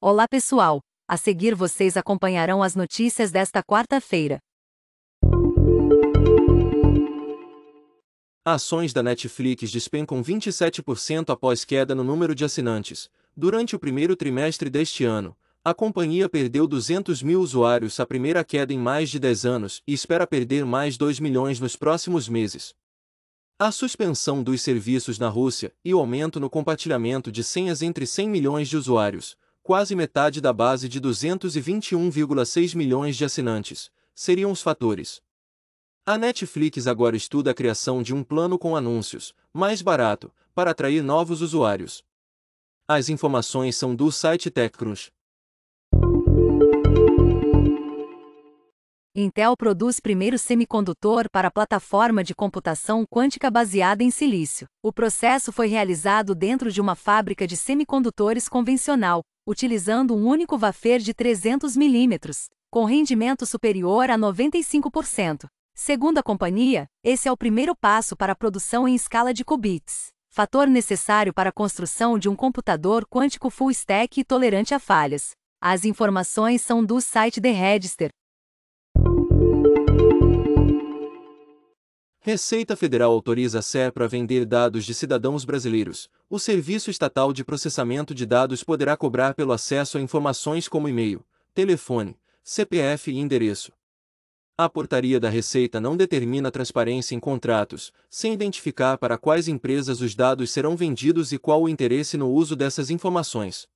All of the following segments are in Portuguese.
Olá pessoal, a seguir vocês acompanharão as notícias desta quarta-feira. Ações da Netflix despencam 27% após queda no número de assinantes. Durante o primeiro trimestre deste ano, a companhia perdeu 200 mil usuários, a primeira queda em mais de 10 anos, e espera perder mais 2 milhões nos próximos meses. A suspensão dos serviços na Rússia e o aumento no compartilhamento de senhas entre 100 milhões de usuários quase metade da base de 221,6 milhões de assinantes, seriam os fatores. A Netflix agora estuda a criação de um plano com anúncios, mais barato, para atrair novos usuários. As informações são do site TechCrunch. Intel produz primeiro semicondutor para plataforma de computação quântica baseada em silício. O processo foi realizado dentro de uma fábrica de semicondutores convencional, utilizando um único wafer de 300 mm, com rendimento superior a 95%. Segundo a companhia, esse é o primeiro passo para a produção em escala de qubits, fator necessário para a construção de um computador quântico full stack e tolerante a falhas. As informações são do site The Register, Receita Federal autoriza a para vender dados de cidadãos brasileiros. O Serviço Estatal de Processamento de Dados poderá cobrar pelo acesso a informações como e-mail, telefone, CPF e endereço. A portaria da Receita não determina transparência em contratos, sem identificar para quais empresas os dados serão vendidos e qual o interesse no uso dessas informações.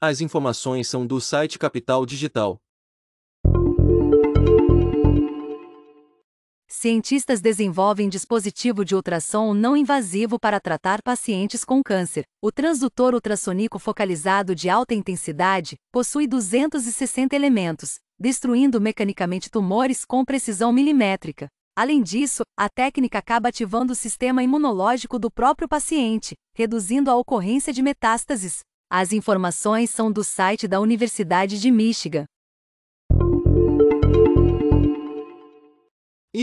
As informações são do site Capital Digital. cientistas desenvolvem dispositivo de ultrassom não invasivo para tratar pacientes com câncer. O transdutor ultrassônico focalizado de alta intensidade possui 260 elementos, destruindo mecanicamente tumores com precisão milimétrica. Além disso, a técnica acaba ativando o sistema imunológico do próprio paciente, reduzindo a ocorrência de metástases. As informações são do site da Universidade de Michigan.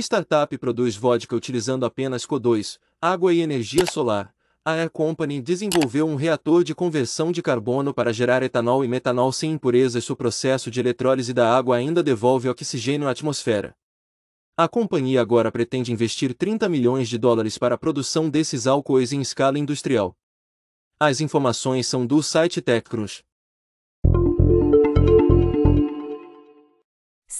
startup produz vodka utilizando apenas CO2, água e energia solar. A Air Company desenvolveu um reator de conversão de carbono para gerar etanol e metanol sem impurezas. O processo de eletrólise da água ainda devolve oxigênio à atmosfera. A companhia agora pretende investir 30 milhões de dólares para a produção desses álcoois em escala industrial. As informações são do site TechCrunch.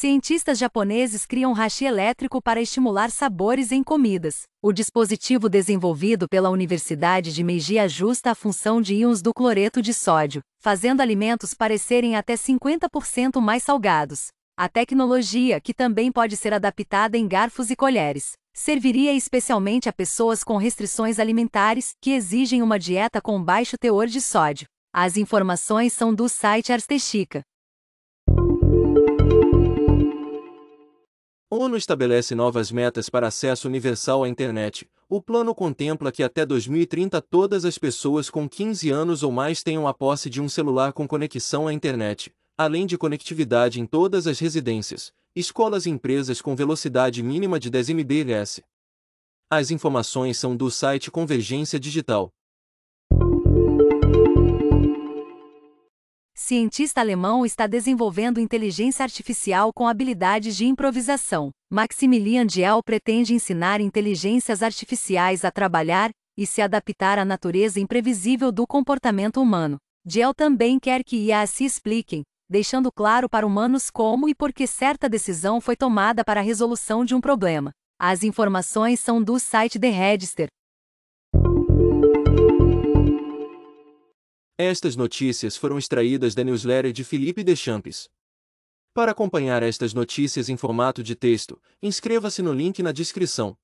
Cientistas japoneses criam hashi elétrico para estimular sabores em comidas. O dispositivo desenvolvido pela Universidade de Meiji ajusta a função de íons do cloreto de sódio, fazendo alimentos parecerem até 50% mais salgados. A tecnologia, que também pode ser adaptada em garfos e colheres, serviria especialmente a pessoas com restrições alimentares que exigem uma dieta com baixo teor de sódio. As informações são do site Arstechica. ONU estabelece novas metas para acesso universal à internet. O plano contempla que até 2030 todas as pessoas com 15 anos ou mais tenham a posse de um celular com conexão à internet, além de conectividade em todas as residências, escolas e empresas com velocidade mínima de 10 Mbps. As informações são do site Convergência Digital. cientista alemão está desenvolvendo inteligência artificial com habilidades de improvisação. Maximilian Diel pretende ensinar inteligências artificiais a trabalhar e se adaptar à natureza imprevisível do comportamento humano. Diel também quer que IAs se expliquem, deixando claro para humanos como e por que certa decisão foi tomada para a resolução de um problema. As informações são do site The Register, Estas notícias foram extraídas da newsletter de Felipe Deschamps. Para acompanhar estas notícias em formato de texto, inscreva-se no link na descrição.